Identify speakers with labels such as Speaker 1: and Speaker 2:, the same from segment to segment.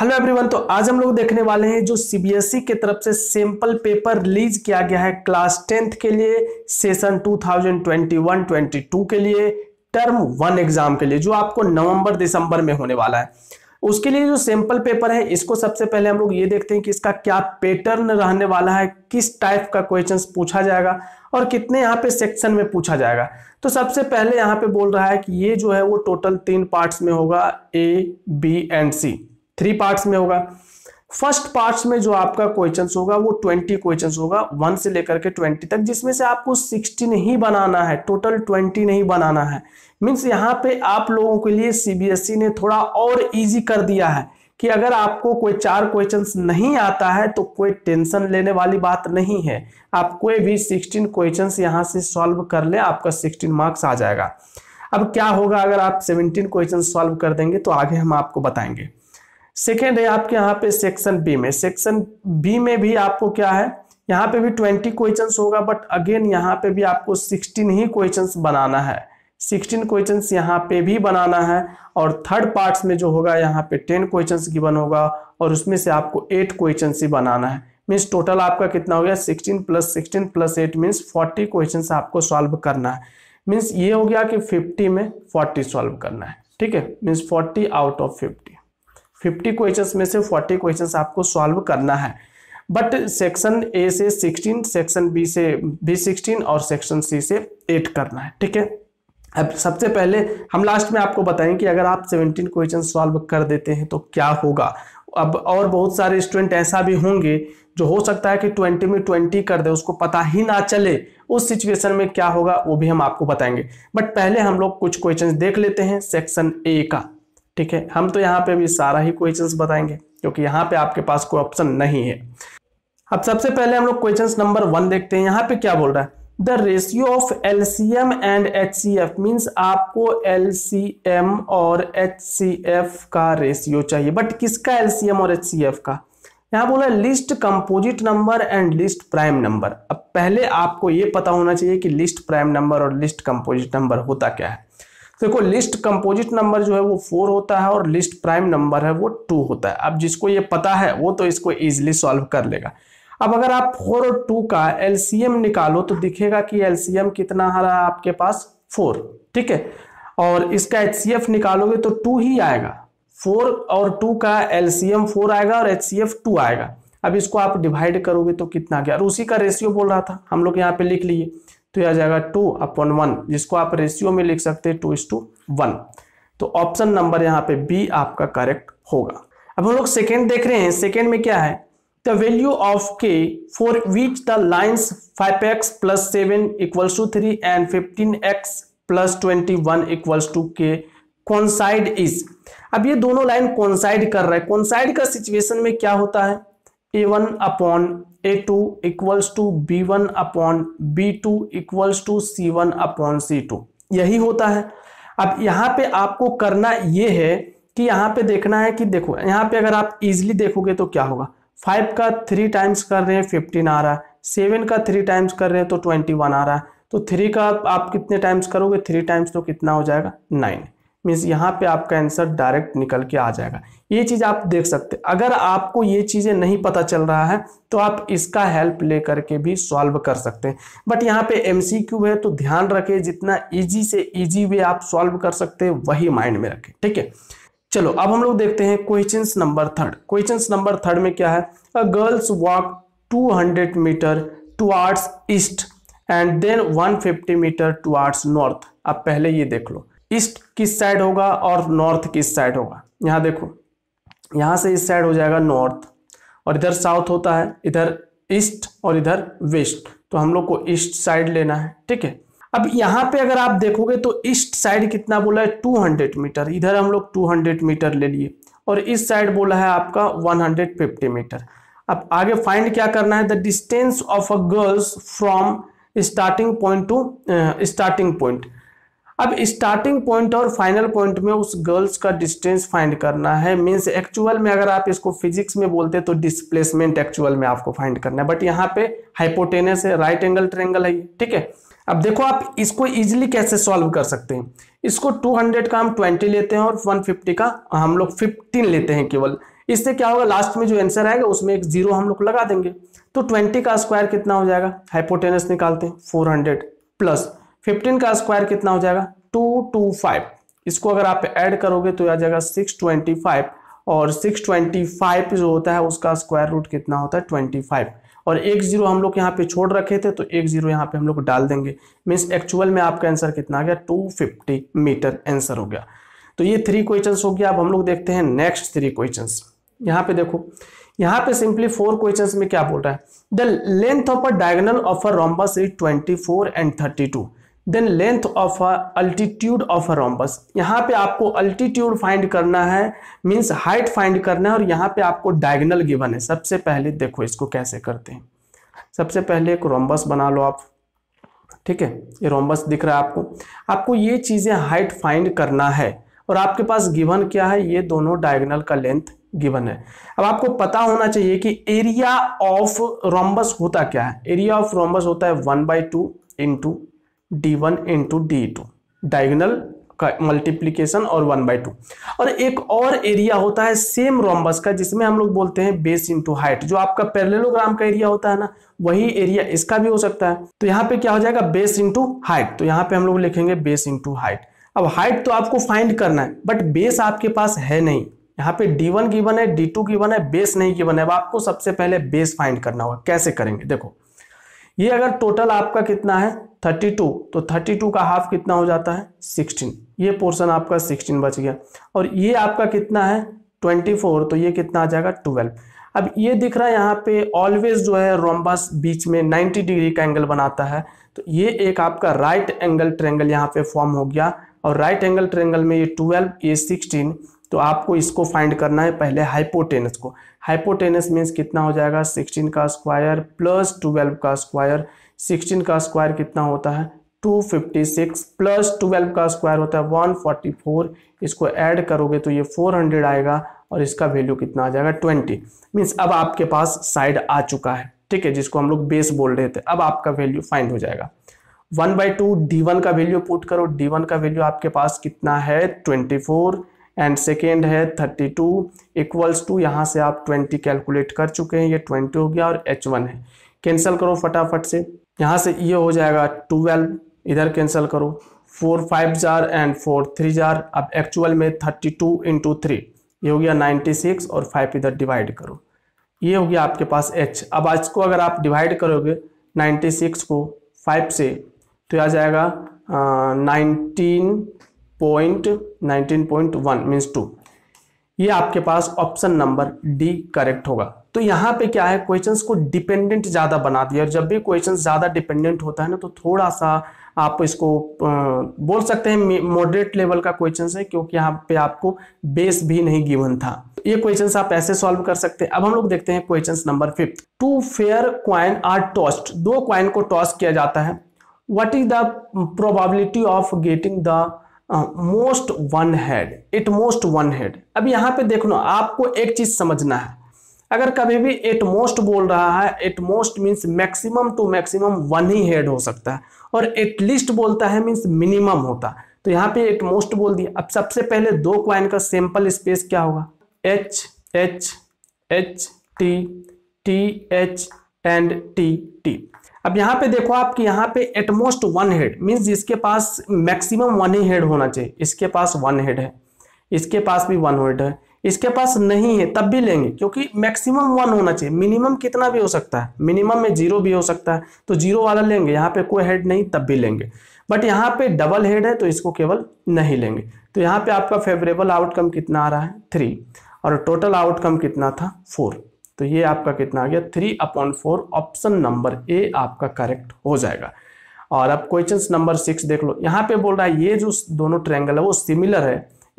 Speaker 1: hello everyone तो आज हम लोग देखने वाले हैं जो सीबीएसई e के तरफ से सैंपल पेपर रिलीज किया गया है क्लास टेंथ के लिए सेशन 2021-22 के लिए टर्म वन एग्जाम के लिए जो आपको नवंबर दिसंबर में होने वाला है उसके लिए जो सैंपल पेपर है इसको सबसे पहले हम लोग ये देखते हैं कि इसका क्या पैटर्न रहने वाला है किस टाइप का क्वेश्चन पूछा जाएगा और कितने यहाँ पे सेक्शन में पूछा जाएगा तो सबसे पहले यहाँ पे बोल रहा है कि ये जो है वो टोटल तीन पार्ट्स में होगा A B and C three parts में होगा फर्स्ट पार्ट्स में जो आपका क्वेश्चंस होगा वो ट्वेंटी क्वेश्चंस होगा वन से लेकर के ट्वेंटी तक जिसमें से आपको सिक्सटीन ही बनाना है टोटल ट्वेंटी नहीं बनाना है मीन्स यहाँ पे आप लोगों के लिए सीबीएसई e ने थोड़ा और इजी कर दिया है कि अगर आपको कोई चार क्वेश्चंस नहीं आता है तो कोई टेंशन लेने वाली बात नहीं है आप कोई भी सिक्सटीन क्वेश्चन यहाँ से सॉल्व कर ले आपका सिक्सटीन मार्क्स आ जाएगा अब क्या होगा अगर आप सेवनटीन क्वेश्चन सॉल्व कर देंगे तो आगे हम आपको बताएंगे सेकेंड है आपके यहाँ पे सेक्शन बी में सेक्शन बी में भी आपको क्या है यहाँ पे भी ट्वेंटी क्वेश्चन होगा बट अगेन यहाँ पे भी आपको सिक्सटीन ही क्वेश्चन बनाना है सिक्सटीन क्वेश्चन यहाँ पे भी बनाना है और थर्ड पार्ट्स में जो होगा यहाँ पे टेन क्वेश्चन गिवन होगा और उसमें से आपको एट क्वेश्चन ही बनाना है मीन्स टोटल आपका कितना हो गया sixteen plus sixteen plus eight means forty question आपको सॉल्व करना है मीन्स ये हो गया कि फिफ्टी में फोर्टी सॉल्व करना है ठीक है means forty out of fifty fifty questions में से फोर्टी क्वेश्चंस आपको सॉल्व करना है बट सेक्शन ए से सिक्सटीन सेक्शन बी से बी सिक्सटीन और सेक्शन सी से एट करना है ठीक है अब सबसे पहले हम लास्ट में आपको बताएं कि अगर आप सेवनटीन क्वेश्चन सॉल्व कर देते हैं तो क्या होगा अब और बहुत सारे स्टूडेंट ऐसा भी होंगे जो हो सकता है कि ट्वेंटी में ट्वेंटी कर दे उसको पता ही ना चले उस सिचुएशन में क्या होगा वो भी हम आपको बताएंगे बट पहले हम लोग कुछ क्वेश्चन देख लेते हैं सेक्शन ए का ठीक है हम तो यहाँ पे अभी सारा ही क्वेश्चंस बताएंगे क्योंकि यहाँ पे आपके पास कोई ऑप्शन नहीं है अब सबसे पहले हम लोग क्वेश्चन नंबर वन देखते हैं यहाँ पे क्या बोल रहा है the ratio of L C M and H C F means आपको एल सी एम और एच सी एफ का रेशियो चाहिए बट किसका एल सी एम और एच सी एफ का यहाँ बोला least composite number and least prime number अब पहले आपको ये पता होना चाहिए कि लिस्ट प्राइम नंबर और लिस्ट कंपोजिट नंबर होता क्या है देखो लिस्ट कंपोजिट नंबर जो है वो फोर होता है और लिस्ट प्राइम नंबर है वो टू होता है अब जिसको ये पता है वो तो इसको ईजिली सॉल्व कर लेगा अब अगर आप फोर और टू का एलसीएम निकालो तो दिखेगा कि एलसीएम कितना आ रहा है आपके पास फोर ठीक है और इसका एच निकालोगे तो टू ही आएगा फोर और टू का एलसीएम फोर आएगा और एच टू आएगा अब इसको आप डिवाइड करोगे तो कितना गया और उसी का रेशियो बोल रहा था हम लोग यहाँ पे लिख लिए तो यह आ जाएगा टू अपॉन वन जिसको आप रेशियो में लिख सकते हैं टू इस टू वन तो ऑप्शन नंबर यहाँ पे बी आपका करेक्ट होगा अब हम लोग सेकेंड देख रहे हैं सेकेंड में क्या है the value of K for which the lines five X plus seven equals to three and fifteen X plus twenty one equals to K coincide is अब ये दोनों लाइन कॉन्साइड कर रहा है कॉन्साइड का सिचुएशन में क्या होता है A one upon A two equals to B one upon B two equals to C one upon C two यही होता है अब यहाँ पे आपको करना ये है कि यहाँ पे देखना है कि देखो यहाँ पे अगर आप इजिली देखोगे तो क्या होगा फाइव का थ्री टाइम्स कर रहे हैं फिफ्टीन आ रहा है सेवन का थ्री टाइम्स कर रहे हैं तो ट्वेंटी वन आ रहा है तो थ्री का आप कितने टाइम्स करोगे थ्री टाइम्स तो कितना हो जाएगा नाइन मीन्स यहाँ पे आपका आंसर डायरेक्ट निकल के आ जाएगा ये चीज़ आप देख सकते अगर आपको ये चीज़ें नहीं पता चल रहा है तो आप इसका हेल्प लेकर के भी सॉल्व कर सकते हैं बट यहाँ पे एम है तो ध्यान रखें जितना ईजी से इजी वे आप सॉल्व कर सकते हैं वही माइंड में रखें ठीक है चलो अब हम लोग देखते हैं question number third question number third में क्या है a girls walk hundred meter towards east and then fifty meter towards north आप पहले ये देख लो ईस्ट किस साइड होगा और नॉर्थ किस साइड होगा यहाँ देखो यहाँ से इस साइड हो जाएगा नॉर्थ और इधर साउथ होता है इधर ईस्ट और इधर वेस्ट तो हम लोग को ईस्ट साइड लेना है ठीक है अब यहाँ पे अगर आप देखोगे तो ईस्ट साइड कितना बोला है 200 मीटर इधर हम लोग 200 मीटर ले लिए और इस साइड बोला है आपका 150 मीटर अब आगे फाइंड क्या करना है the distance of a girls from starting point to starting point अब स्टार्टिंग पॉइंट और फाइनल पॉइंट में उस गर्ल्स का डिस्टेंस फाइंड करना है मीन्स एक्चुअल में अगर आप इसको फिजिक्स में बोलते तो डिस्प्लेसमेंट एक्चुअल में आपको फाइंड करना है बट यहाँ पे हाइपोटेनस है राइट एंगल ट्रेंगल है ये ठीक है अब देखो आप इसको इजीली कैसे सॉल्व कर सकते हैं इसको 200 का हम 20 लेते हैं और 150 का हम लोग 15 लेते हैं केवल इससे क्या होगा लास्ट में जो आंसर आएगा उसमें एक जीरो हम लोग लगा देंगे तो 20 का स्क्वायर कितना हो जाएगा हाइपोटेनस निकालते हैं 400 प्लस 15 का स्क्वायर कितना हो जाएगा टू टू फाइव इसको अगर आप ऐड करोगे तो आ जाएगा सिक्स ट्वेंटी फाइव और सिक्स ट्वेंटी फाइव जो होता है उसका स्क्वायर रूट कितना होता है 25 फाइव और एक जीरो हम लोग यहाँ पे छोड़ रखे थे तो एक जीरो यहाँ पे हम लोग डाल देंगे मीन्स एक्चुअल में आपका आंसर कितना आ गया टू फिफ्टी मीटर आंसर हो गया तो ये थ्री क्वेश्चन हो गया अब हम लोग देखते हैं नेक्स्ट थ्री क्वेश्चन यहाँ पे देखो यहाँ पे सिंपली फोर क्वेश्चंस में क्या बोल रहा है the length of a diagonal of a rhombus is 24 and 32 then length of altitude of a rhombus यहाँ पे आपको अल्टीट्यूड फाइंड करना है मीन्स हाइट फाइंड करना है और यहाँ पे आपको डायगनल गिवन है सबसे पहले देखो इसको कैसे करते हैं सबसे पहले एक रोम्बस बना लो आप ठीक है ये रोम्बस दिख रहा है आपको आपको ये चीज़ें हाइट फाइंड करना है और आपके पास गिवन क्या है ये दोनों डायगनल का लेंथ गिवन है अब आपको पता होना चाहिए कि एरिया ऑफ रोम्बस होता क्या है एरिया ऑफ रोम्बस होता है one by two two D one into D two diagonal का मल्टीप्लीकेशन और वन बाई टू और एक और एरिया होता है सेम रोम्बस का जिसमें हम लोग बोलते हैं बेस इंटू हाइट जो आपका पैरेललोग्राम का एरिया होता है ना वही एरिया इसका भी हो सकता है तो यहाँ पे क्या हो जाएगा बेस इंटू हाइट तो यहाँ पे हम लोग लिखेंगे बेस इंटू हाइट अब हाइट तो आपको फाइंड करना है बट बेस आपके पास है नहीं यहाँ पे डी वन गिवन है डी टू गिवन है बेस नहीं गिवन है अब आपको सबसे पहले बेस फाइंड करना होगा कैसे करेंगे देखो ये अगर टोटल आपका कितना है 32 तो 32 का हाफ कितना हो जाता है 16 ये पोर्शन आपका 16 बच गया और ये आपका कितना है 24 तो ये कितना आ जाएगा 12 अब ये दिख रहा है यहाँ पे ऑलवेज जो है रोम्बस बीच में 90 डिग्री का एंगल बनाता है तो ये एक आपका राइट एंगल ट्रेंगल यहाँ पे फॉर्म हो गया और राइट एंगल ट्रेंगल में ये ट्वेल्व ये सिक्सटीन तो आपको इसको फाइंड करना है पहले हाइपोटेनस को हाइपोटेनस मीन्स कितना हो जाएगा सिक्सटीन का स्क्वायर प्लस ट्वेल्व का स्क्वायर सिक्सटीन का स्क्वायर कितना होता है two fifty six plus twelve का स्क्वायर होता है वन फोर्टी फोर इसको ऐड करोगे तो ये फोर हंड्रेड आएगा और इसका वैल्यू कितना आ जाएगा ट्वेंटी मीन्स अब आपके पास साइड आ चुका है ठीक है जिसको हम लोग बेस बोल रहे थे अब आपका वैल्यू फाइंड हो जाएगा one by two D one का वैल्यू पुट करो डी वन का वैल्यू आपके पास कितना है ट्वेंटी फोर एंड सेकेंड है थर्टी टू इक्वल्स टू यहाँ से आप ट्वेंटी कैलकुलेट कर चुके हैं ये ट्वेंटी हो गया और एच वन है कैंसिल करो फटाफट से यहाँ से ये हो जाएगा ट्वेल्व इधर कैंसिल करो फोर फाइव जार एंड फोर थ्री जार अब एक्चुअल में थर्टी टू इंटू थ्री ये हो गया नाइन्टी सिक्स और फाइव इधर डिवाइड करो ये हो गया आपके पास एच अब आज को अगर आप डिवाइड करोगे नाइन्टी सिक्स को फाइव से तो आ जाएगा nineteen point nineteen point one means two ये आपके पास ऑप्शन नंबर डी करेक्ट होगा तो यहाँ पे क्या है क्वेश्चंस को डिपेंडेंट ज़्यादा बना दिया और जब भी क्वेश्चंस ज़्यादा डिपेंडेंट होता है ना तो थोड़ा सा आप इसको बोल सकते हैं मॉडरेट लेवल का क्वेश्चंस है क्योंकि यहाँ पे आपको बेस भी नहीं गिवन था ये क्वेश्चंस आप ऐसे सॉल्व कर सकते हैं अब हम लोग देखते हैं question number fifth two fair coin are tossed दो क्वाइन को टॉस किया जाता है what is the probability of getting the most one head at most one head अब यहाँ पे देख लो आपको एक चीज समझना है अगर कभी भी एट मोस्ट बोल रहा है at most means maximum two maximum one ही हेड हो सकता है और एटलीस्ट बोलता है मीन्स मिनिमम होता है तो यहाँ पे एट मोस्ट बोल दिया अब सबसे पहले दो क्वाइन का सैंपल स्पेस क्या होगा H H H T T H and T T अब यहाँ पे देखो कि यहाँ पे एटमोस्ट वन हेड मीन्स इसके पास मैक्सिमम वन ही हेड होना चाहिए इसके पास वन हेड है इसके पास भी वन हेड है इसके पास नहीं है तब भी लेंगे क्योंकि मैक्सिमम वन होना चाहिए मिनिमम कितना भी हो सकता है मिनिमम में जीरो भी हो सकता है तो जीरो वाला लेंगे यहाँ पे कोई हेड नहीं तब भी लेंगे बट यहाँ पे डबल हेड है तो इसको केवल नहीं लेंगे तो यहाँ पे आपका फेवरेबल आउटकम कितना आ रहा है थ्री और टोटल आउटकम कितना था फोर तो ये आपका कितना आ गया three upon four option number A आपका करेक्ट हो जाएगा और अब क्वेश्चन नंबर सिक्स देख लो यहाँ पे बोल रहा है ये जो दोनों ट्रैंगल है वो सिमिलर है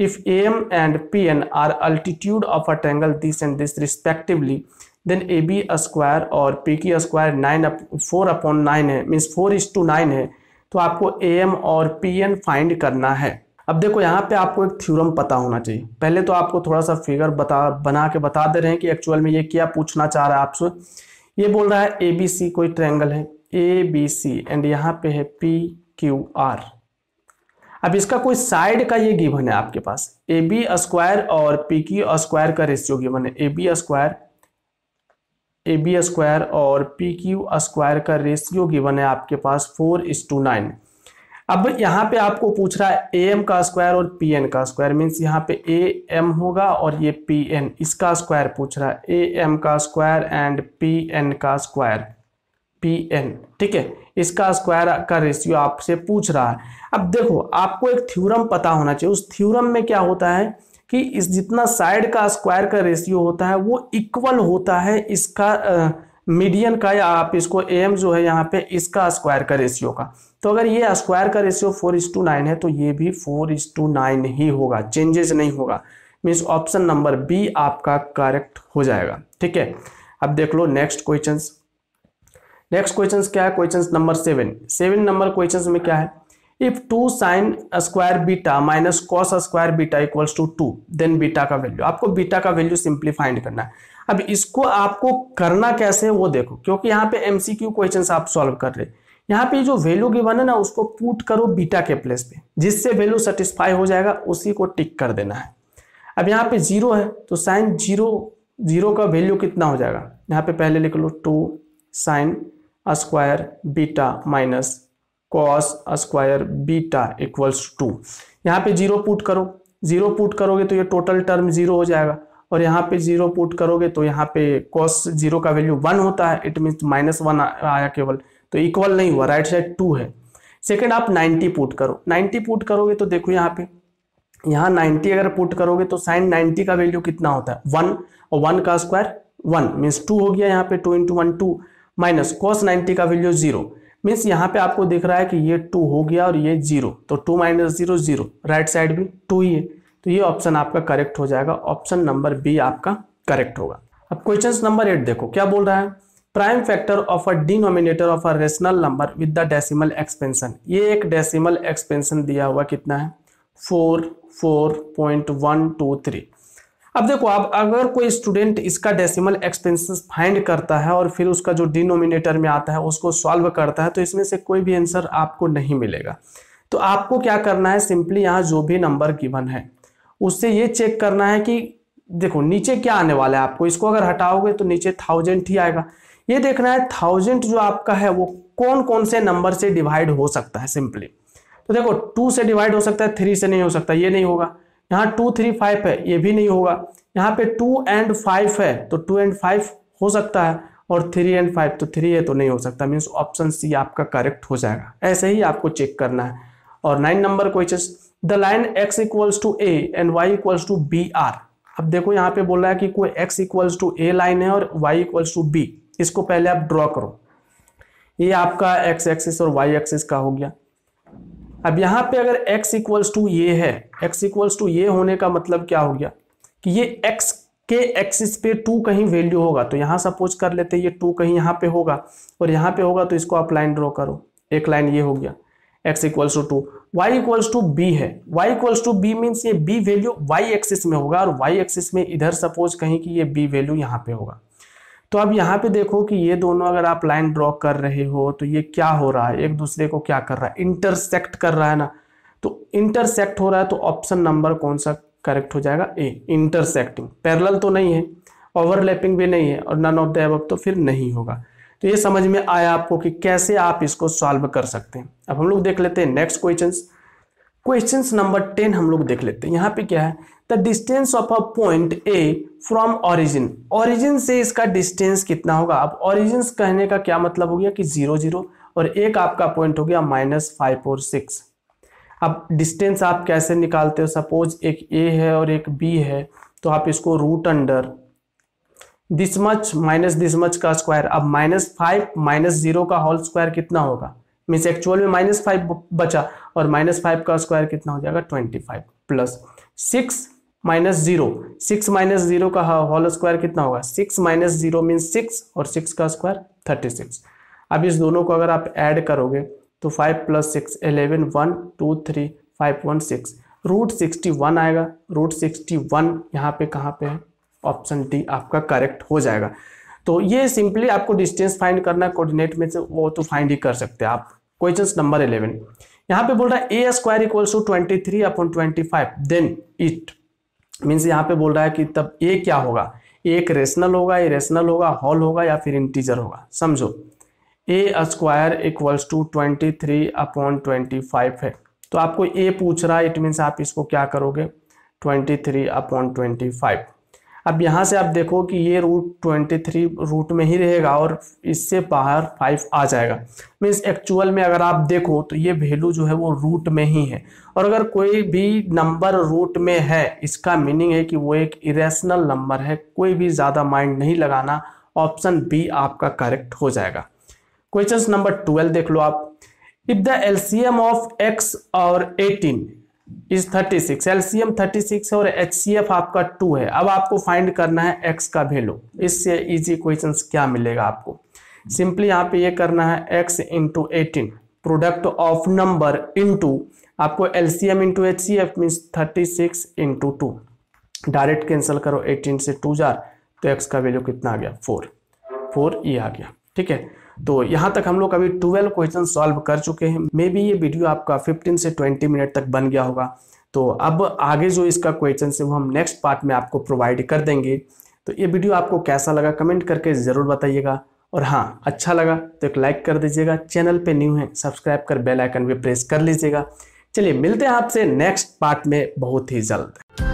Speaker 1: if A M and P N are altitude of a triangle this and this respectively then A B square और पी की square nine four upon nine है means four is to nine है तो आपको A M और P N find करना है अब देखो यहाँ पे आपको एक थ्योरम पता होना चाहिए पहले तो आपको थोड़ा सा फिगर बता बना के बता दे रहे हैं कि एक्चुअल में ये क्या पूछना चाह रहा है आपसे ये बोल रहा है ए बी सी कोई ट्रायंगल है ए बी सी एंड यहाँ पे है पी क्यू आर अब इसका कोई साइड का ये गिवन है आपके पास ए बी स्क्वायर और पी क्यू स्क्वायर का रेशियो गिवन है A B square A B square और पी क्यू स्क्वायर का रेशियो गिवन है आपके पास फोर इस टू नाइन अब यहाँ पे आपको पूछ रहा है ए एम का स्क्वायर और पी एन का स्क्वायर मीन्स यहाँ पे ए एम होगा और ये पी एन इसका स्क्वायर पूछ रहा है ए एम का स्क्वायर एंड पी एन का स्क्वायर पी एन ठीक है इसका स्क्वायर का रेशियो आपसे पूछ रहा है अब देखो आपको एक थ्योरम पता होना चाहिए उस थ्योरम में क्या होता है कि इस जितना साइड का स्क्वायर का रेशियो होता है वो इक्वल होता है इसका मीडियन का या आप इसको एम जो है यहाँ पे इसका स्क्वायर का रेशियो का तो अगर ये स्क्वायर का ratio four is to nine है तो ये भी फोर इज टू नाइन ही होगा चेंजेस नहीं होगा मीन्स ऑप्शन नंबर बी आपका करेक्ट हो जाएगा ठीक है अब देख लो नेक्स्ट क्वेश्चन नेक्स्ट क्वेश्चन क्या है question number seven seven number question में क्या है if two sine square beta minus cos square beta equals to two then beta का वैल्यू आपको बीटा का वैल्यू सिंपली फाइंड करना है अब इसको आपको करना कैसे है वो देखो क्योंकि यहाँ पे एमसीक्यू क्वेश्चन आप सॉल्व कर रहे हैं यहाँ पे जो वैल्यू गिवन है ना उसको पुट करो बीटा के प्लेस पे जिससे वैल्यू सेटिस्फाई हो जाएगा उसी को टिक कर देना है अब यहाँ पे जीरो है तो साइन जीरो जीरो का वैल्यू कितना हो जाएगा यहाँ पे पहले लिख लो two sine square beta minus cos square beta equals to यहाँ पे जीरो पुट करो जीरो पुट करोगे तो ये टोटल टर्म जीरो हो जाएगा और यहाँ पे जीरो पुट करोगे तो यहाँ पे कॉस जीरो का वैल्यू वन होता है इट मीन्स माइनस वन आया केवल तो इक्वल नहीं हुआ राइट साइड टू है सेकेंड आप नाइन्टी पुट करो नाइन्टी पुट करोगे तो देखो यहाँ पे यहाँ 90 अगर पुट करोगे तो साइन 90 का वैल्यू कितना होता है वन और वन का स्क्वायर वन मीन्स टू हो गया यहाँ पे two into one two minus cos ninety का वैल्यू जीरो मीन्स यहाँ पे आपको दिख रहा है कि ये टू हो गया और ये जीरो तो two minus zero zero right side भी टू ही है तो ये ऑप्शन आपका करेक्ट हो जाएगा ऑप्शन नंबर बी आपका करेक्ट होगा अब क्वेश्चन नंबर एट देखो क्या बोल रहा है prime factor of a denominator of a rational number with the decimal expansion ये एक डेसिमल एक्सपेंशन दिया हुआ कितना है four four point one two three अब देखो आप अगर कोई स्टूडेंट इसका डेसिमल एक्सपेंशन फाइंड करता है और फिर उसका जो डिनोमिनेटर में आता है उसको सॉल्व करता है तो इसमें से कोई भी आंसर आपको नहीं मिलेगा तो आपको क्या करना है सिंपली यहाँ जो भी नंबर गिवन है उससे ये चेक करना है कि देखो नीचे क्या आने वाला है आपको इसको अगर हटाओगे तो नीचे थाउजेंड ही आएगा ये देखना है थाउजेंड जो आपका है वो कौन कौन से नंबर से डिवाइड हो सकता है सिंपली तो देखो टू से डिवाइड हो सकता है थ्री से नहीं हो सकता ये नहीं होगा यहाँ टू थ्री फाइव है ये भी नहीं होगा यहाँ पे टू एंड फाइव है तो टू एंड फाइव हो सकता है और थ्री एंड फाइव तो थ्री है तो नहीं हो सकता मीन्स ऑप्शन सी आपका करेक्ट हो जाएगा ऐसे ही आपको चेक करना है और nine number question the line X equals to A and Y equals to B are अब देखो यहाँ पे बोल रहा है कि कोई X equals to A line है और वाई इक्वल्स टू बी इसको पहले आप ड्रॉ करो ये आपका एक्स एक्सिस और वाई एक्सिस का हो गया अब यहाँ पे अगर x इक्वल्स टू ये है x इक्वल्स टू ये होने का मतलब क्या हो गया कि ये x के एक्सिस पे टू कहीं वैल्यू होगा तो यहाँ सपोज कर लेते ये टू कहीं यहाँ पे होगा और यहाँ पे होगा तो इसको आप लाइन ड्रॉ करो एक लाइन ये हो गया x equals to two Y equals to B है y equals to B means ये b वैल्यू y एक्सिस में होगा और y एक्सिस में इधर सपोज कहीं कि ये b वैल्यू यहाँ पे होगा तो अब यहाँ पे देखो कि ये दोनों अगर आप लाइन ड्रॉ कर रहे हो तो ये क्या हो रहा है एक दूसरे को क्या कर रहा है इंटरसेक्ट कर रहा है ना तो इंटरसेक्ट हो रहा है तो ऑप्शन नंबर कौन सा करेक्ट हो जाएगा ए इंटरसेक्टिंग पैरल तो नहीं है ओवरलैपिंग भी नहीं है और नन ऑफ द एब तो फिर नहीं होगा तो ये समझ में आया आपको कि कैसे आप इसको सॉल्व कर सकते हैं अब हम लोग देख लेते हैं next question question number ten हम लोग देख लेते हैं यहाँ पे क्या है the distance of a point A from origin origin से इसका डिस्टेंस कितना होगा अब ऑरिजिन कहने का क्या मतलब हो गया कि जीरो जीरो और एक आपका पॉइंट हो गया माइनस फाइव और सिक्स अब डिस्टेंस आप कैसे निकालते हो सपोज एक ए है और एक बी है तो आप इसको root under this much minus this much का स्क्वायर अब माइनस फाइव माइनस जीरो का होल स्क्वायर कितना होगा मीन्स एक्चुअल में माइनस फाइव बचा और माइनस फाइव का स्क्वायर कितना हो जाएगा twenty five plus six minus zero six minus zero का होल स्क्वायर कितना होगा six minus zero mean six और सिक्स का स्क्वायर थर्टी सिक्स अब इस दोनों को अगर आप ऐड करोगे तो five plus six eleven one two three five one six root sixty one आएगा रूट सिक्सटी वन यहाँ पे कहाँ पे है ऑप्शन डी आपका करेक्ट हो जाएगा तो ये सिंपली आपको डिस्टेंस फाइंड करना कोऑर्डिनेट में से वो तो फाइंड ही कर सकते हैं आप क्वेश्चन नंबर इलेवन यहाँ पे बोल रहा है A square equals to twenty three upon twenty five then it means यहाँ पे बोल रहा है कि तब ए क्या होगा एक रेशनल होगा इरेशनल होगा हॉल होगा या फिर इंटीजर होगा समझो A square equals to twenty three upon twenty five है तो आपको ए पूछ रहा है इट मीन्स आप इसको क्या करोगे twenty three upon twenty five अब यहाँ से आप देखो कि ये रूट ट्वेंटी थ्री रूट में ही रहेगा और इससे बाहर फाइव आ जाएगा मीन्स एक्चुअल में अगर आप देखो तो ये वैल्यू जो है वो रूट में ही है और अगर कोई भी नंबर रूट में है इसका मीनिंग है कि वो एक इरेशनल नंबर है कोई भी ज़्यादा माइंड नहीं लगाना ऑप्शन बी आपका करेक्ट हो जाएगा क्वेश्चन नंबर ट्वेल्व देख लो आप if the LCM of X और एटीन इज 36 एलसीएम थर्टी है और एचसीएफ आपका 2 है अब आपको फाइंड करना है एक्स का वैल्यू इससे इजी क्वेश्चन क्या मिलेगा आपको सिंपली यहाँ पे ये करना है X into eighteen product of number into आपको LCM into H C F means thirty six into two direct cancel करो एटीन से टू जार तो एक्स का वैल्यू कितना आ गया फोर फोर ये आ गया ठीक है तो यहाँ तक हम लोग अभी ट्वेल्व क्वेश्चन सॉल्व कर चुके हैं मे बी ये वीडियो आपका फिफ्टीन से ट्वेंटी मिनट तक बन गया होगा तो अब आगे जो इसका क्वेश्चन है वो हम नेक्स्ट पार्ट में आपको प्रोवाइड कर देंगे तो ये वीडियो आपको कैसा लगा कमेंट करके ज़रूर बताइएगा और हाँ अच्छा लगा तो एक लाइक कर दीजिएगा चैनल पे न्यू है सब्सक्राइब कर बेल आइकन भी प्रेस कर लीजिएगा चलिए मिलते हैं आपसे नेक्स्ट पार्ट में बहुत ही जल्द